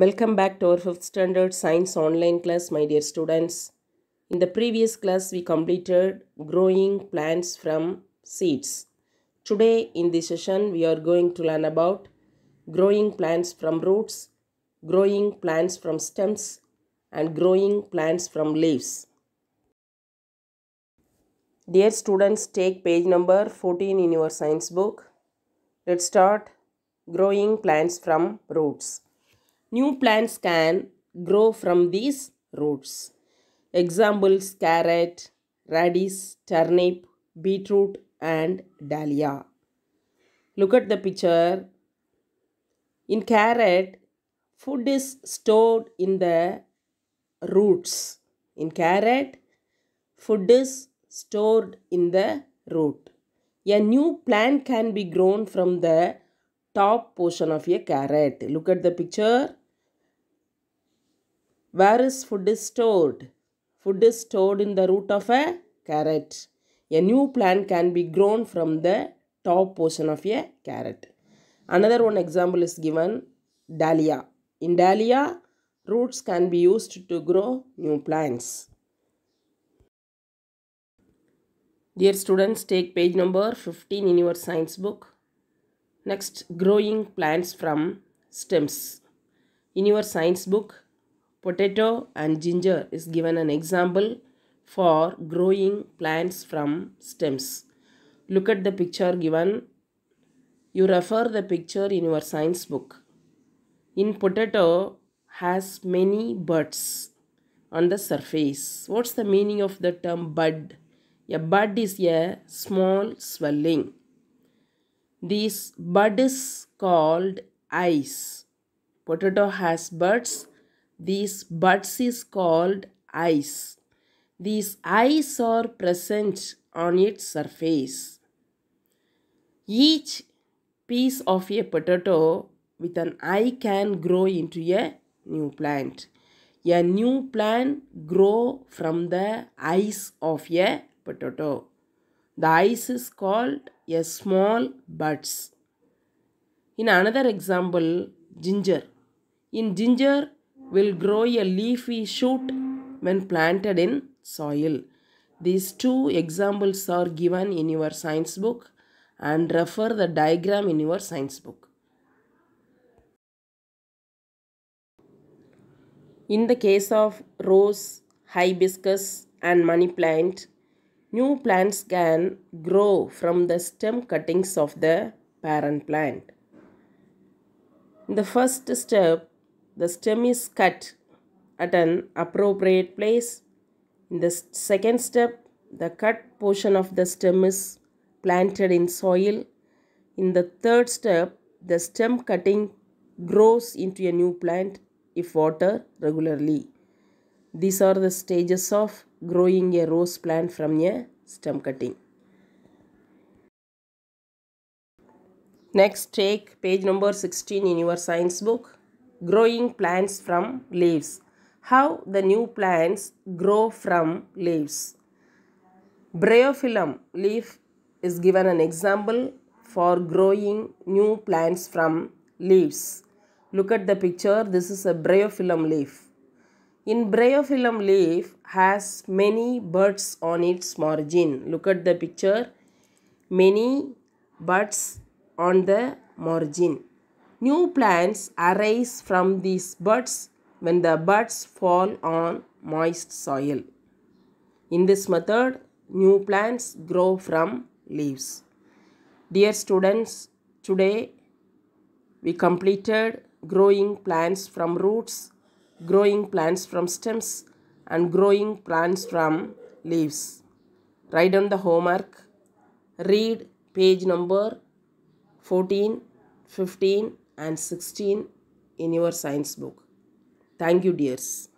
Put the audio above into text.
Welcome back to our 5th standard science online class my dear students. In the previous class we completed growing plants from seeds. Today in this session we are going to learn about growing plants from roots, growing plants from stems and growing plants from leaves. Dear students take page number 14 in your science book. Let's start growing plants from roots. New plants can grow from these roots. Examples carrot, radish, turnip, beetroot and dahlia. Look at the picture. In carrot, food is stored in the roots. In carrot, food is stored in the root. A new plant can be grown from the top portion of a carrot. Look at the picture. Where is food is stored? Food is stored in the root of a carrot. A new plant can be grown from the top portion of a carrot. Another one example is given dahlia. In dahlia, roots can be used to grow new plants. Dear students, take page number 15 in your science book. Next, growing plants from stems. In your science book, Potato and ginger is given an example for growing plants from stems. Look at the picture given. You refer the picture in your science book. In potato has many buds on the surface. What's the meaning of the term bud? A bud is a small swelling. This bud is called eyes. Potato has buds these buds is called eyes. These eyes are present on its surface. Each piece of a potato with an eye can grow into a new plant. A new plant grow from the eyes of a potato. The eyes is called a small buds. In another example, ginger. In ginger, will grow a leafy shoot when planted in soil. These two examples are given in your science book and refer the diagram in your science book. In the case of rose, hibiscus and money plant, new plants can grow from the stem cuttings of the parent plant. In the first step, the stem is cut at an appropriate place. In the second step, the cut portion of the stem is planted in soil. In the third step, the stem cutting grows into a new plant if watered regularly. These are the stages of growing a rose plant from a stem cutting. Next, take page number 16 in your science book growing plants from leaves. How the new plants grow from leaves. Bryophyllum leaf is given an example for growing new plants from leaves. Look at the picture. This is a bryophyllum leaf. In bryophyllum leaf has many buds on its margin. Look at the picture. Many buds on the margin. New plants arise from these buds when the buds fall on moist soil. In this method, new plants grow from leaves. Dear students, today we completed growing plants from roots, growing plants from stems and growing plants from leaves. Write down the homework. Read page number 14, 15 and 16 in your science book. Thank you, dears.